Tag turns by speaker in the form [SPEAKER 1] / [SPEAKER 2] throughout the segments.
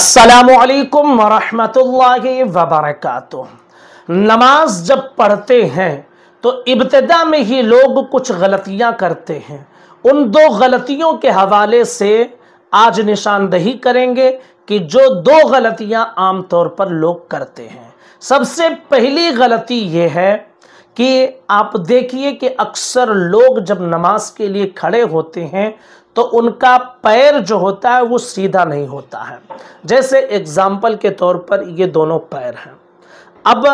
[SPEAKER 1] السلام علیکم ورحمۃ اللہ وبرکاتہ نماز جب پڑھتے ہیں تو ابتدا میں ہی لوگ کچھ غلطیاں کرتے ہیں ان دو غلطیوں کے حوالے سے آج نشاندہی کریں گے کہ جو دو غلطیاں عام طور پر لوگ کرتے ہیں سب سے پہلی غلطی یہ ہے کہ آپ دیکھیے کہ اکثر لوگ جب نماز کے لیے کھڑے ہوتے ہیں تو ان کا پیر جو ہوتا ہے وہ سیدھا نہیں ہوتا ہے جیسے اگزامپل کے طور پر یہ دونوں پیر ہیں اب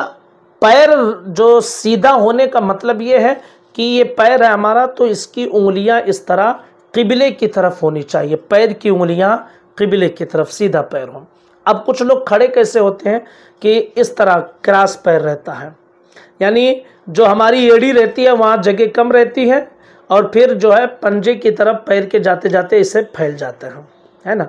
[SPEAKER 1] پیر جو سیدھا ہونے کا مطلب یہ ہے کہ یہ پیر ہے ہمارا تو اس کی انگلیاں اس طرح قبلے کی طرف ہونی چاہیے پیر کی انگلیاں قبلے کی طرف سیدھا پیر ہوں اب کچھ لوگ کھڑے کیسے ہوتے ہیں کہ اس طرح کراس پیر رہتا ہے یعنی جو ہماری ایڑی رہتی ہے وہاں جگہ کم رہتی ہے اور پھر جو ہے پنجے کی طرف پیر کے جاتے جاتے اسے پھیل جاتے ہیں ہے نا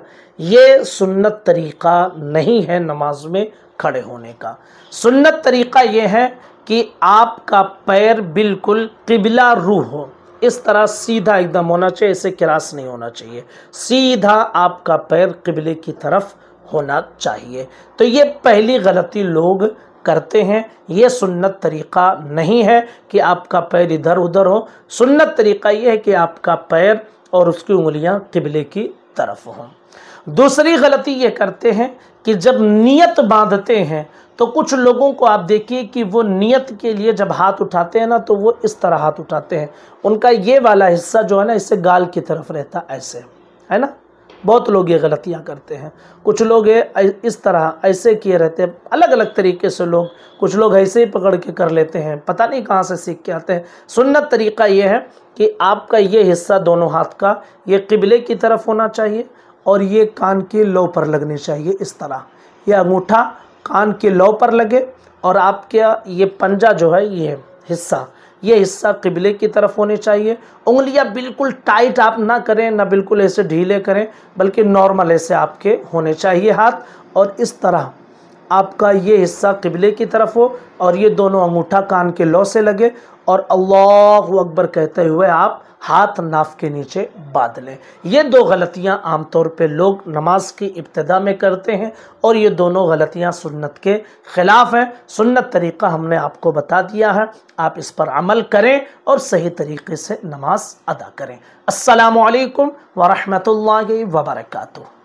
[SPEAKER 1] یہ سنت طریقہ نہیں ہے نماز میں کھڑے ہونے کا سنت طریقہ یہ ہے کہ آپ کا پیر بالکل قبلہ روح ہو اس طرح سیدھا ایک دم ہونا چاہیے اسے کراس نہیں ہونا چاہیے سیدھا آپ کا پیر قبلے کی طرف ہونا چاہیے تو یہ پہلی غلطی لوگ کرتے ہیں یہ سنت طریقہ نہیں ہے کہ آپ کا پیر ادھر ادھر ہو سنت طریقہ یہ ہے کہ آپ کا پیر اور اس کی انگلیاں قبلے کی طرف ہوں دوسری غلطی یہ کرتے ہیں کہ جب نیت باندھتے ہیں تو کچھ لوگوں کو آپ دیکھیے کہ وہ نیت کے لیے جب ہاتھ اٹھاتے ہیں نا تو وہ اس طرح ہاتھ اٹھاتے ہیں ان کا یہ والا حصہ جو ہے نا اسے گال کی طرف رہتا ایسے ہے نا بہت لوگ یہ غلطیاں کرتے ہیں کچھ لوگ اس طرح ایسے کیے رہتے ہیں الگ الگ طریقے سے لوگ کچھ لوگ ایسے ہی پکڑ کے کر لیتے ہیں پتہ نہیں کہاں سے سیکھ کے آتے ہیں سنت طریقہ یہ ہے کہ آپ کا یہ حصہ دونوں ہاتھ کا یہ قبلے کی طرف ہونا چاہیے اور یہ کان کی لو پر لگنی چاہیے اس طرح یہ انگوٹھا کان کے لو پر لگے اور آپ کا یہ پنجہ جو ہے یہ حصہ یہ حصہ قبلے کی طرف ہونے چاہیے انگلیاں بالکل ٹائٹ آپ نہ کریں نہ بالکل ایسے ڈھیلے کریں بلکہ نارمل ایسے آپ کے ہونے چاہیے ہاتھ اور اس طرح آپ کا یہ حصہ قبلے کی طرف ہو اور یہ دونوں انگوٹھا کان کے لو سے لگے اور اللہ اکبر کہتے ہوئے آپ ہاتھ ناف کے نیچے لیں یہ دو غلطیاں عام طور پہ لوگ نماز کی ابتدا میں کرتے ہیں اور یہ دونوں غلطیاں سنت کے خلاف ہیں سنت طریقہ ہم نے آپ کو بتا دیا ہے آپ اس پر عمل کریں اور صحیح طریقے سے نماز ادا کریں السلام علیکم ورحمۃ اللہ وبرکاتہ